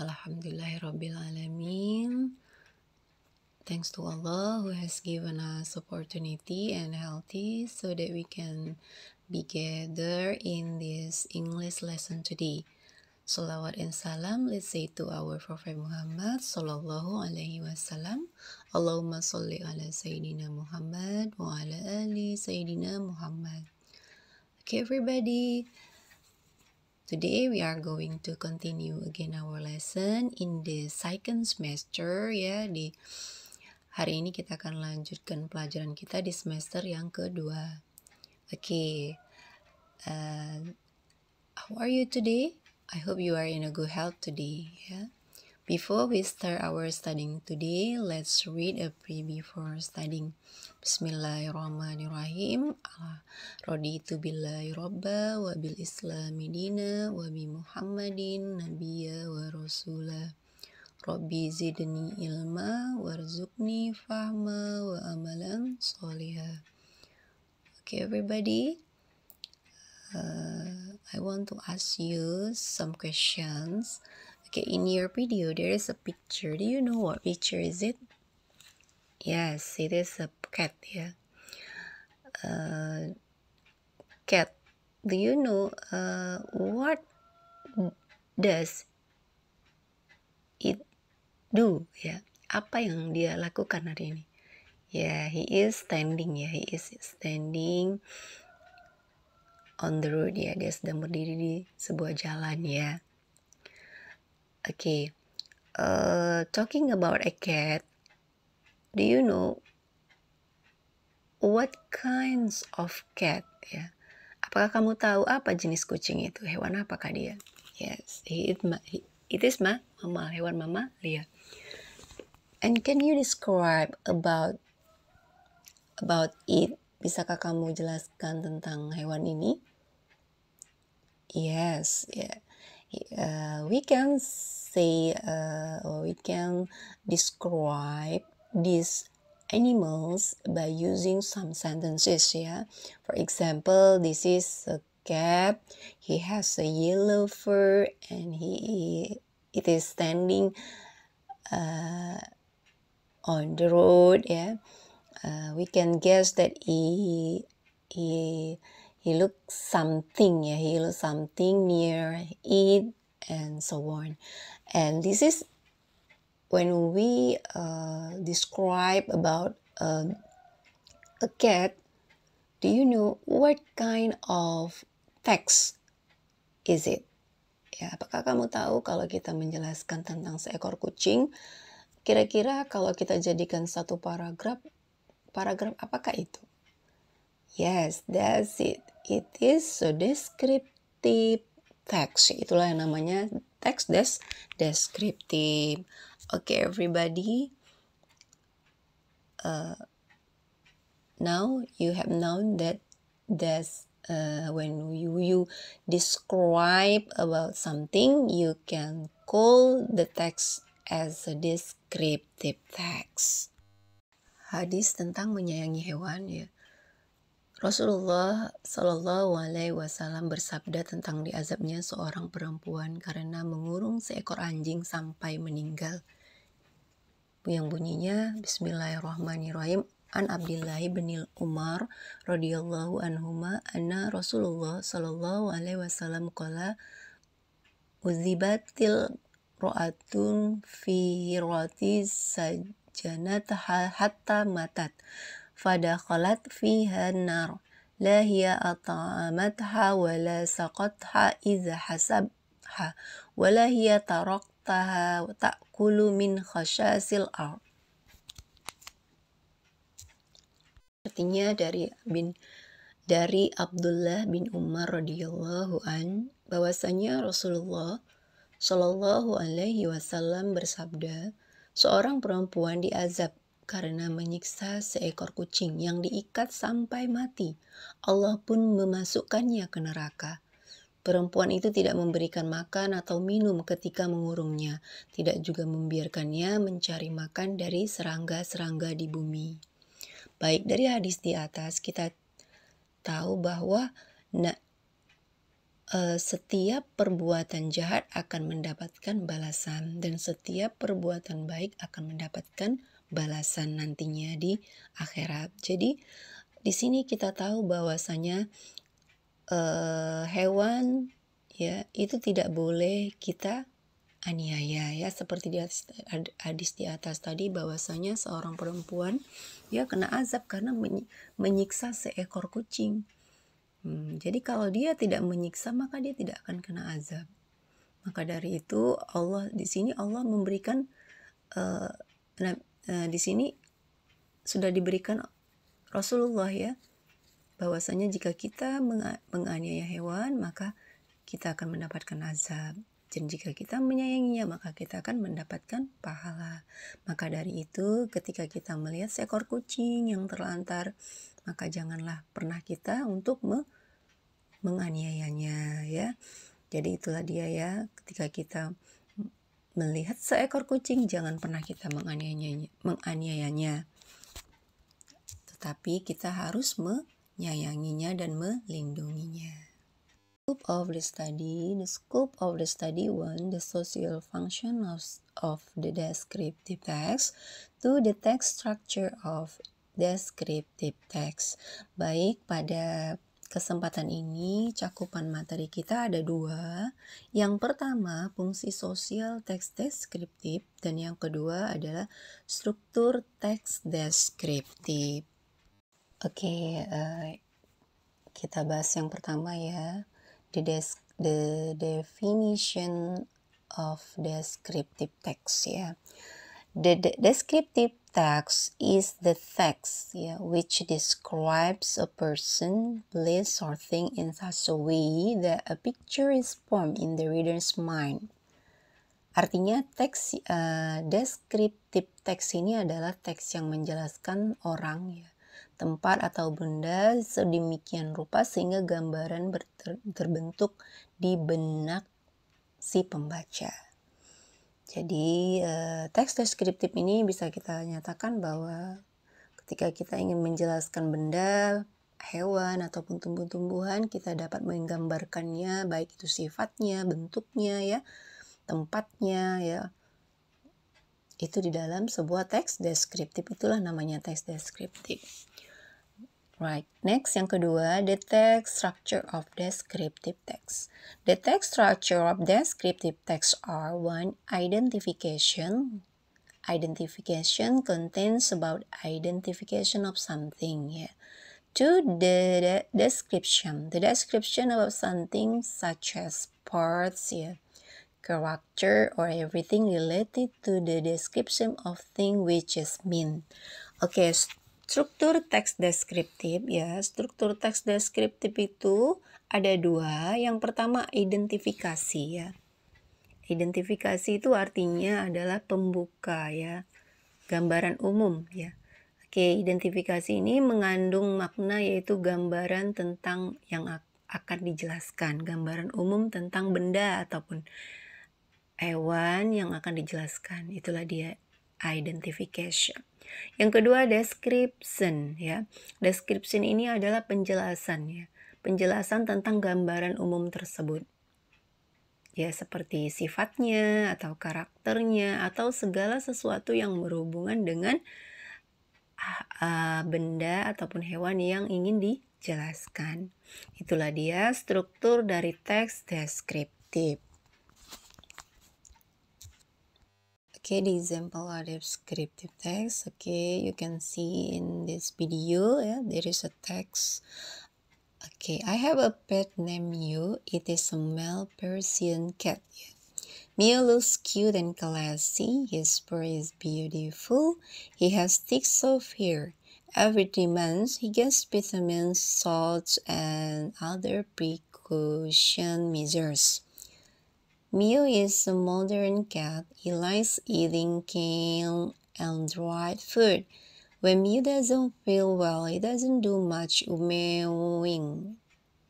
Alhamdulillahirrabbilalamin. Thanks to Allah who has given us opportunity and healthy so that we can be together in this English lesson today. Salawat and salam, let's say to our Prophet Muhammad Sallallahu Alaihi Wasallam. Allahumma salli ala Sayyidina Muhammad wa ala ali Sayyidina Muhammad. Okay, everybody. Today we are going to continue again our lesson in the second semester ya di hari ini kita akan lanjutkan pelajaran kita di semester yang kedua. Oke. Okay. Uh, eh, how are you today? I hope you are in a good health today ya. Yeah? Before we start our studying today, let's read a prayer before studying. Bismillahirrahmanirrahim. Rodi billahi robba wa wabil Islam Medina, muhammadin Nabiya wa rasulah. Rabbi zidni ilma warzukni fahma wa amalan soliha. Okay everybody, uh, I want to ask you some questions. Okay, in your video, there is a picture. Do you know what picture is it? Yes, it is a cat, yeah. Uh, cat, do you know uh, what does it do? yeah. apa yang dia lakukan hari ini? yeah, he is standing yeah. he is standing on the road Yeah. Dia sedang berdiri di sebuah jalan Yeah. Okay, uh, eh, talking about a cat, do you know what kinds of cat? Ya, apakah kamu tahu apa jenis kucing itu? Hewan apakah dia? Yes, it, it is ma, mama, hewan mama, lia. And can you describe about about it? Bisakah kamu jelaskan tentang hewan ini? Yes, yeah. uh, we can say uh, or we can describe these animals by using some sentences yeah for example this is a cat he has a yellow fur and he it is standing uh, on the road yeah uh, we can guess that he, he he looks something ya he looks something near it and so on and this is when we uh, describe about uh, a cat do you know what kind of text is it ya apakah kamu tahu kalau kita menjelaskan tentang seekor kucing kira-kira kalau kita jadikan satu paragraf paragraf apakah itu Yes, that's it. It is so descriptive text. Itulah yang namanya text des descriptive. Okay, everybody. Uh, now you have known that that's uh, when you, you describe about something, you can call the text as a descriptive text. Hadis tentang menyayangi hewan ya. Rasulullah Shallallahu Alaihi Wasallam bersabda tentang diazabnya seorang perempuan karena mengurung seekor anjing sampai meninggal. Yang bunyinya Bismillahirrahmanirrahim. An Abdillahi bin Umar radhiyallahu anhuma anna Rasulullah Shallallahu alaihi wasallam qala uzibatil roatun fi hirati sajanat hatta matat fadakhalat fiha nar la hiya at'amatha wa la saqatha idza hasabha wa la hiya taraktaha ta'kulu min khashasil ar artinya dari bin dari Abdullah bin Umar radhiyallahu an bahwasanya Rasulullah Shallallahu alaihi wasallam bersabda seorang perempuan diazab karena menyiksa seekor kucing yang diikat sampai mati. Allah pun memasukkannya ke neraka. Perempuan itu tidak memberikan makan atau minum ketika mengurungnya, tidak juga membiarkannya mencari makan dari serangga-serangga di bumi. Baik, dari hadis di atas kita tahu bahwa e, setiap perbuatan jahat akan mendapatkan balasan dan setiap perbuatan baik akan mendapatkan balasan nantinya di akhirat. Jadi di sini kita tahu bahwasanya uh, hewan ya itu tidak boleh kita aniaya ya seperti di atas hadis di atas tadi bahwasanya seorang perempuan ya kena azab karena menyiksa seekor kucing. Hmm, jadi kalau dia tidak menyiksa maka dia tidak akan kena azab. Maka dari itu Allah di sini Allah memberikan uh, Eh, di sini sudah diberikan Rasulullah ya bahwasanya jika kita menganiaya hewan maka kita akan mendapatkan azab dan jika kita menyayanginya maka kita akan mendapatkan pahala maka dari itu ketika kita melihat seekor kucing yang terlantar maka janganlah pernah kita untuk me menganiayanya ya jadi itulah dia ya ketika kita Melihat seekor kucing, jangan pernah kita menganiayanya, menganiayanya. Tetapi kita harus menyayanginya dan melindunginya. Scope of the study, the scope of the study one, the social function of, of the descriptive text, to the text structure of descriptive text. Baik pada Kesempatan ini, cakupan materi kita ada dua. Yang pertama, fungsi sosial teks deskriptif, dan yang kedua adalah struktur teks deskriptif. Oke, okay, uh, eh, kita bahas yang pertama ya, the, des the definition of descriptive text ya. The, descriptive text is the text yeah, which describes a person, place, or thing in such a way that a picture is formed in the reader's mind. Artinya teks uh, descriptive teks ini adalah teks yang menjelaskan orang ya, tempat atau benda sedemikian rupa sehingga gambaran terbentuk di benak si pembaca. Jadi, eh, teks deskriptif ini bisa kita nyatakan bahwa ketika kita ingin menjelaskan benda, hewan, ataupun tumbuh-tumbuhan, kita dapat menggambarkannya, baik itu sifatnya, bentuknya, ya, tempatnya, ya. Itu di dalam sebuah teks deskriptif, itulah namanya teks deskriptif. Right. Next, yang kedua, detect structure of descriptive text. Detect structure of descriptive text are one identification. Identification contains about identification of something. Yeah. Two, the, the description. The description about something such as parts, yeah, character, or everything related to the description of thing which is mean. Okay, Struktur teks deskriptif ya, struktur teks deskriptif itu ada dua. Yang pertama identifikasi ya. Identifikasi itu artinya adalah pembuka ya, gambaran umum ya. Oke, identifikasi ini mengandung makna yaitu gambaran tentang yang akan dijelaskan, gambaran umum tentang benda ataupun hewan yang akan dijelaskan. Itulah dia identification. Yang kedua description ya. Description ini adalah penjelasan ya. Penjelasan tentang gambaran umum tersebut. Ya seperti sifatnya atau karakternya atau segala sesuatu yang berhubungan dengan ah, ah, benda ataupun hewan yang ingin dijelaskan. Itulah dia struktur dari teks deskriptif. okay the example are descriptive text okay you can see in this video yeah there is a text okay i have a pet named mew it is a male persian cat yeah. Mew looks cute and classy. His fur is beautiful. He has thick soft hair. Every three months, he gets vitamins, salts, and other precaution measures. Mew is a modern cat. He likes eating canned and dried food. When Mew doesn't feel well, he doesn't do much meowing,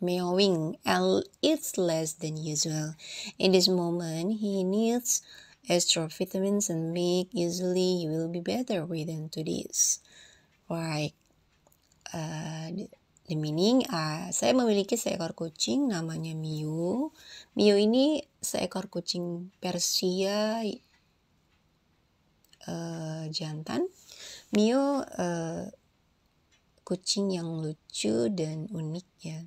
meowing and eats less than usual. In this moment, he needs extra vitamins and milk. Usually, he will be better within two days. Right. Uh, The meaning, uh, saya memiliki seekor kucing namanya Miu. Miu ini seekor kucing Persia uh, jantan. Miu uh, eh, kucing yang lucu dan unik ya.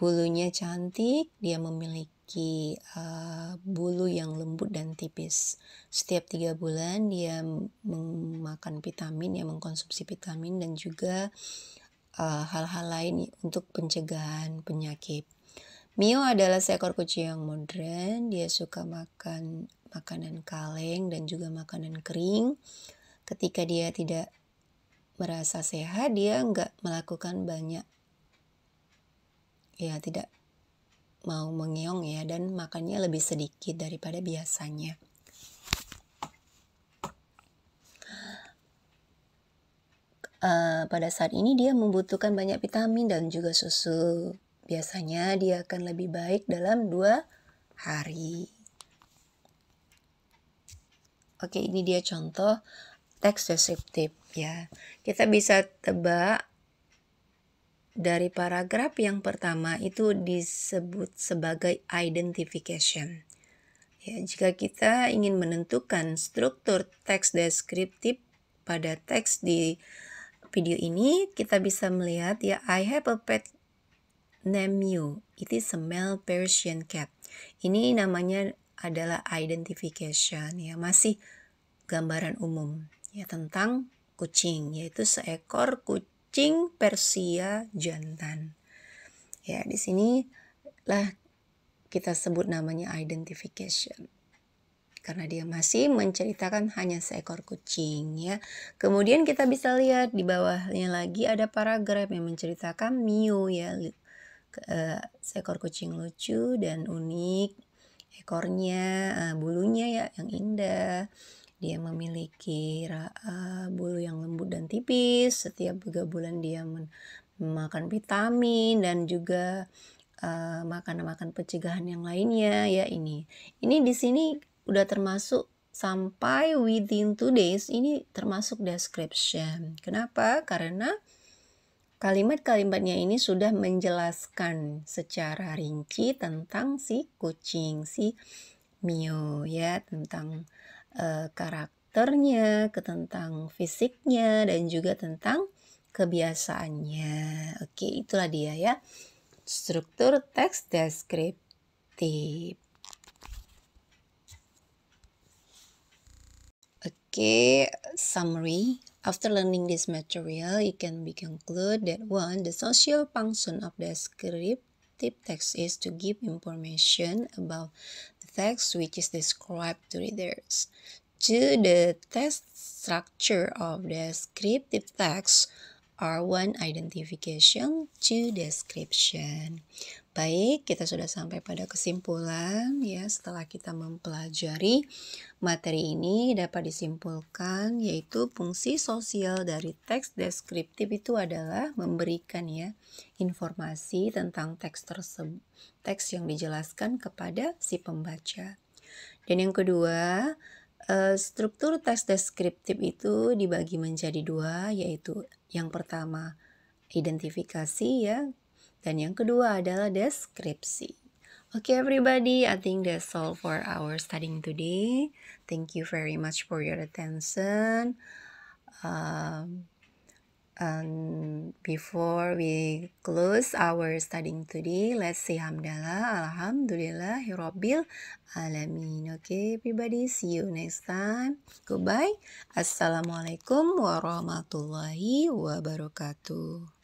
Bulunya cantik, dia memiliki uh, bulu yang lembut dan tipis. Setiap tiga bulan dia memakan vitamin, ya mengkonsumsi vitamin dan juga Eh, hal-hal uh, lain untuk pencegahan penyakit. Mio adalah seekor kucing yang modern. Dia suka makan makanan kaleng dan juga makanan kering. Ketika dia tidak merasa sehat, dia nggak melakukan banyak. Ya, tidak mau mengeong ya dan makannya lebih sedikit daripada biasanya. Eh, pada saat ini dia membutuhkan banyak vitamin dan juga susu. Biasanya dia akan lebih baik dalam dua hari. Oke, ini dia contoh teks deskriptif ya. Kita bisa tebak dari paragraf yang pertama itu disebut sebagai identification. Ya, jika kita ingin menentukan struktur teks deskriptif pada teks di video ini kita bisa melihat ya I have a pet name you. It is a male Persian cat. Ini namanya adalah identification ya masih gambaran umum ya tentang kucing yaitu seekor kucing Persia jantan. Ya, di sini lah kita sebut namanya identification karena dia masih menceritakan hanya seekor kucing ya. Kemudian kita bisa lihat di bawahnya lagi ada paragraf yang menceritakan Mio ya eh, seekor kucing lucu dan unik, ekornya, eh, bulunya ya yang indah. Dia memiliki uh, bulu yang lembut dan tipis. Setiap tiga bulan dia memakan vitamin dan juga eh, makanan makan uh, -makan pencegahan yang lainnya ya ini. Ini di sini udah termasuk sampai within two days ini termasuk description. Kenapa? Karena kalimat-kalimatnya ini sudah menjelaskan secara rinci tentang si kucing, si Mio ya, tentang uh, karakternya, tentang fisiknya dan juga tentang kebiasaannya. Oke, itulah dia ya. Struktur teks deskriptif. Okay, summary. After learning this material, it can be concluded that one, the social function of the descriptive text is to give information about the text which is described to readers. Two, the text structure of the descriptive text R one identification, to description. Baik, kita sudah sampai pada kesimpulan ya setelah kita mempelajari materi ini dapat disimpulkan yaitu fungsi sosial dari teks deskriptif itu adalah memberikan ya informasi tentang teks tersebut teks yang dijelaskan kepada si pembaca. Dan yang kedua, eh, struktur teks deskriptif itu dibagi menjadi dua yaitu yang pertama, identifikasi ya. Dan yang kedua adalah deskripsi. Okay, everybody, I think that's all for our studying today. Thank you very much for your attention. Um, Um, before we close our studying today, let's say hamdalah, alhamdulillah, hirobil, alamin. Okay, everybody, see you next time. Goodbye. Assalamualaikum warahmatullahi wabarakatuh.